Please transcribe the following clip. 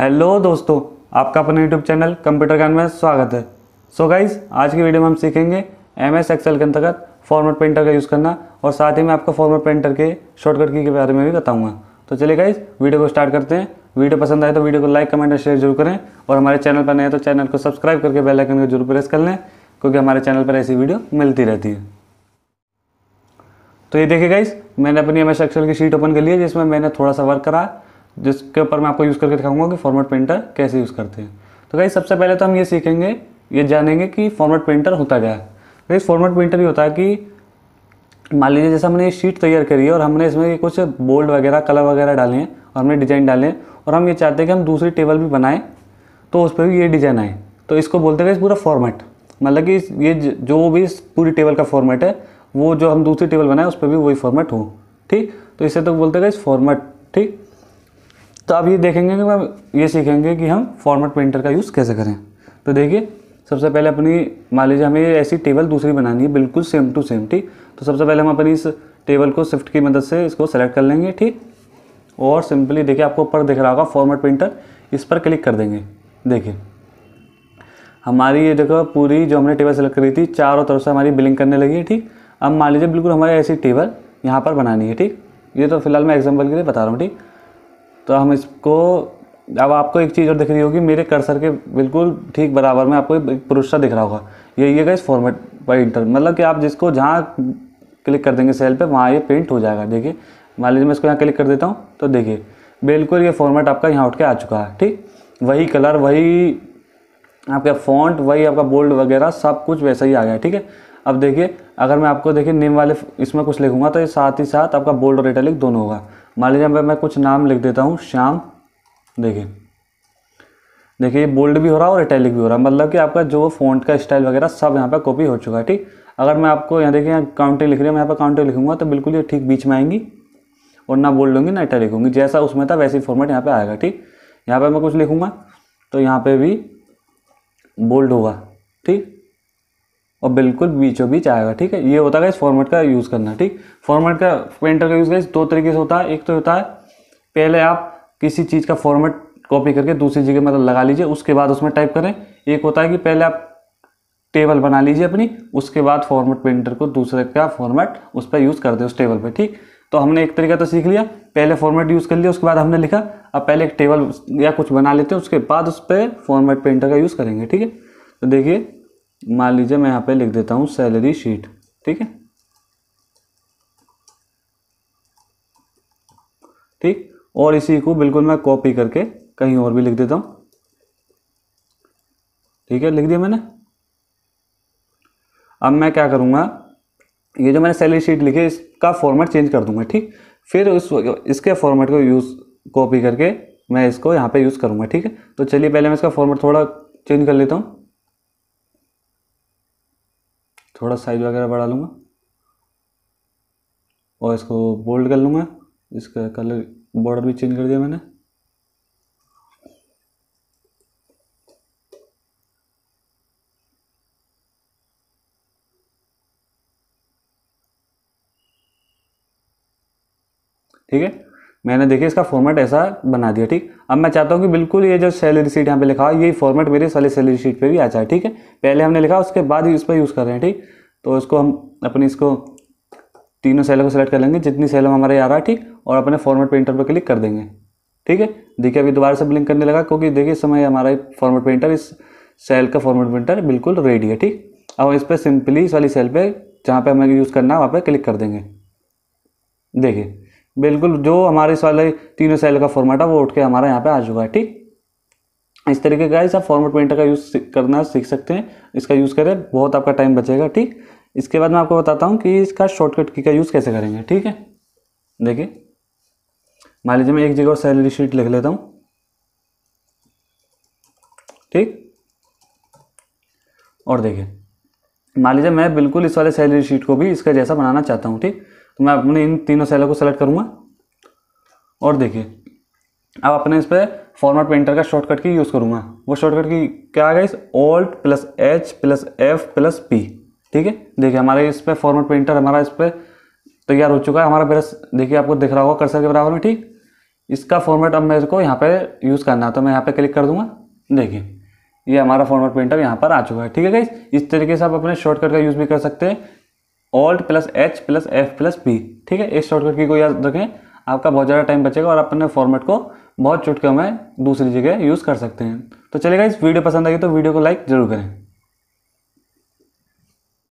hello दोस्तों आपका अपने यूट्यूब चैनल कंप्यूटर ज्ञान में स्वागत है सो so गाइज आज की वीडियो में हम सीखेंगे एम एस एक्सएल के अंतर्गत फॉर्मेट प्रिंटर का यूज़ करना और साथ ही मैं आपको फॉर्मेट प्रिंटर के शॉर्टकट की के बारे में भी बताऊंगा तो चलिए गाइज वीडियो को स्टार्ट करते हैं वीडियो पसंद आए तो वीडियो को लाइक कमेंट और शेयर जरूर करें और हमारे चैनल पर नए तो चैनल को सब्सक्राइब करके बेलाइकन को जरूर प्रेस कर लें क्योंकि हमारे चैनल पर ऐसी वीडियो मिलती रहती है तो ये देखिए गाइज मैंने अपनी एम एस एक्सेल की शीट ओपन कर ली है जिसमें मैंने थोड़ा सा वर्क करा जिसके ऊपर मैं आपको यूज़ करके दिखाऊंगा कि फॉर्मेट प्रिंटर कैसे यूज़ करते हैं तो भाई सबसे पहले तो हम ये सीखेंगे ये जानेंगे कि फॉर्मेट प्रिंटर होता क्या है भाई फॉर्मेट प्रिंटर ये होता है कि मान लीजिए जैसे हमने ये शीट तैयार करी है और हमने इसमें कुछ बोल्ड वगैरह कलर वगैरह डाले हैं और हमने डिज़ाइन डाले हैं और हम ये चाहते हैं कि हम दूसरी टेबल भी बनाएँ तो उस पर भी ये डिज़ाइन आए तो इसको बोलते हैं पूरा फॉर्मेट मतलब कि ये जो भी इस पूरी टेबल का फॉर्मेट है वो जो हम दूसरी टेबल बनाए उस पर भी वही फॉर्मेट हो ठीक तो इसे तो बोलते हैं इस फॉर्मेट ठीक तो आप ये देखेंगे कि हम ये सीखेंगे कि हम फॉर्मेट प्रिंटर का यूज़ कैसे करें तो देखिए सबसे पहले अपनी मान लीजिए हमें ऐसी टेबल दूसरी बनानी है बिल्कुल सेम टू सेम ठीक तो सबसे पहले हम अपनी इस टेबल को स्विफ्ट की मदद से इसको सेलेक्ट कर लेंगे ठीक और सिंपली देखिए आपको ऊपर दिख रहा होगा फॉर्मेट प्रिंटर इस पर क्लिक कर देंगे देखिए हमारी ये देखो पूरी जो हमने टेबल सेलेक्ट करी थी चारों तरफ से हमारी बिलिंग करने लगी है ठीक अब मान लीजिए बिल्कुल हमारे ऐसी टेबल यहाँ पर बनानी है ठीक ये तो फिलहाल मैं एग्जाम्पल के लिए बता रहा हूँ ठीक तो हम इसको अब आपको एक चीज़ और दिख रही होगी मेरे कर्सर के बिल्कुल ठीक बराबर में आपको एक पुरुषा दिख रहा होगा ये ये इस फॉर्मेट बाई इंटर मतलब कि आप जिसको जहाँ क्लिक कर देंगे सेल पे वहाँ ये पेंट हो जाएगा देखिए मान लीजिए मैं इसको यहाँ क्लिक कर देता हूँ तो देखिए बिल्कुल ये फॉर्मेट आपका यहाँ उठ के आ चुका है ठीक वही कलर वही आपका फॉन्ट वही आपका बोल्ड वगैरह सब कुछ वैसा ही आ गया ठीक है अब देखिए अगर मैं आपको देखिए नेम वाले इसमें कुछ लिखूंगा तो ये साथ ही साथ आपका बोल्ड और इटैलिक दोनों होगा मान लीजिए मैं, मैं कुछ नाम लिख देता हूँ श्याम देखिए देखिए ये बोल्ड भी हो रहा है और इटैलिक भी हो रहा है मतलब कि आपका जो फ़ॉन्ट का स्टाइल वगैरह सब यहाँ पर कॉपी हो चुका है ठीक अगर मैं आपको यहाँ देखिए यहाँ काउंटर लिख रही हूँ मैं यहाँ पर काउंटर लिखूँगा तो बिल्कुल ये ठीक बीच में आएंगी और ना बोल्ड लूँगी ना इटा लिखूँगी जैसा उसमें था वैसे ही फॉर्मेट यहाँ पर आएगा ठीक यहाँ पर मैं कुछ लिखूँगा तो यहाँ पर भी बोल्ड होगा ठीक और बिल्कुल बीचों बीच आएगा ठीक है ये होता है इस फॉर्मेट का यूज़ करना ठीक फॉर्मेट का पेंटर का यूज़ करें दो तरीके से होता है एक तो होता है पहले आप किसी चीज़ का फॉर्मेट कॉपी करके दूसरी जगह मतलब लगा लीजिए उसके बाद उसमें टाइप करें एक होता है कि पहले आप टेबल बना लीजिए अपनी उसके बाद फॉर्मेट पेंटर को दूसरे का फॉर्मेट उस पर यूज़ कर दें उस टेबल पर ठीक तो हमने एक तरीका तो सीख लिया पहले फॉर्मेट यूज़ कर लिया उसके बाद हमने लिखा अब पहले एक टेबल या कुछ बना लेते हैं उसके बाद उस पर फॉर्मेट पेंटर का यूज़ करेंगे ठीक है तो देखिए मान लीजिए मैं यहाँ पे लिख देता हूँ सैलरी शीट ठीक है ठीक और इसी को बिल्कुल मैं कॉपी करके कहीं और भी लिख देता हूँ ठीक है लिख दिया मैंने अब मैं क्या करूँगा ये जो मैंने सैलरी शीट लिखी है इसका फॉर्मेट चेंज कर दूंगा ठीक फिर उस इसके फॉर्मेट को यूज़ कॉपी करके मैं इसको यहाँ पे यूज़ करूँगा ठीक है तो चलिए पहले मैं इसका फॉर्मेट थोड़ा चेंज कर लेता हूँ थोड़ा साइज़ वगैरह बढ़ा लूँगा और इसको बोल्ड कर लूँगा इसका कलर बॉर्डर भी चेंज कर दिया मैंने ठीक है मैंने देखिए इसका फॉर्मेट ऐसा बना दिया ठीक अब मैं चाहता हूँ कि बिल्कुल ये जो सैलरी सीट यहाँ पे लिखा है ये फॉर्मेट मेरे सारी सैलरी सीट पे भी आ जाए ठीक है पहले हमने लिखा उसके बाद ही इस पर यूज़ कर रहे हैं ठीक तो इसको हम अपनी इसको तीनों सेलों को सेलेक्ट कर लेंगे जितनी सेलों हमारे आ रहा है ठीक और अपने फॉर्मेट प्रिंटर पर क्लिक कर देंगे ठीक है देखिए अभी दोबारा से ब्लिंक करने लगा क्योंकि देखिए इस समय हमारा फॉर्मेट प्रिंटर इस सेल का फॉर्मेट प्रिंटर बिल्कुल रेडी है ठीक अब इस पर सिंपली इस वाली सेल पर जहाँ पर हमें यूज़ करना है वहाँ पर क्लिक कर देंगे देखिए बिल्कुल जो हमारे इस वाले तीनों सेल का फॉर्मेट है वो उठ के हमारा यहाँ पे आ चुका है ठीक इस तरीके का आप फॉर्मेट पेंटर का यूज़ करना सीख सकते हैं इसका यूज़ करें बहुत आपका टाइम बचेगा ठीक इसके बाद मैं आपको बताता हूँ कि इसका शॉर्टकट की का यूज़ कैसे करेंगे ठीक है देखिए मान लीजिए मैं एक जगह सैलरी शीट लिख लेता हूँ ठीक और देखिए मान लीजिए मैं बिल्कुल इस वाले सैलरी शीट को भी इसका जैसा बनाना चाहता हूँ ठीक तो मैं अपने इन तीनों सेलों को सेलेक्ट करूँगा और देखिए अब अपने इस पर फॉर्मेट पेंटर का शॉर्टकट की यूज़ करूँगा वो शॉर्टकट की क्या आ गई alt plus H plus F plus P ठीक है देखिए हमारे इस पर फॉर्मेट पेंटर हमारा इस पर तैयार हो चुका है हमारा ब्रश देखिए आपको दिख रहा होगा कर्सर के बराबर में ठीक इसका फॉर्मेट अब मेरे को यहाँ पर यूज़ करना है तो मैं यहाँ पर क्लिक कर दूँगा देखिए ये हमारा फॉर्मेट पेंटर यहाँ पर आ चुका है ठीक है गाइस इस तरीके से आप अपने शॉर्टकट का यूज़ भी कर सकते हैं alt plus H plus F plus B ठीक है इस शॉर्टकट की को याद रखें आपका बहुत ज़्यादा टाइम बचेगा और अपने फॉर्मेट को बहुत चुटके में दूसरी जगह यूज़ कर सकते हैं तो चलेगा इस वीडियो पसंद आएगी तो वीडियो को लाइक ज़रूर करें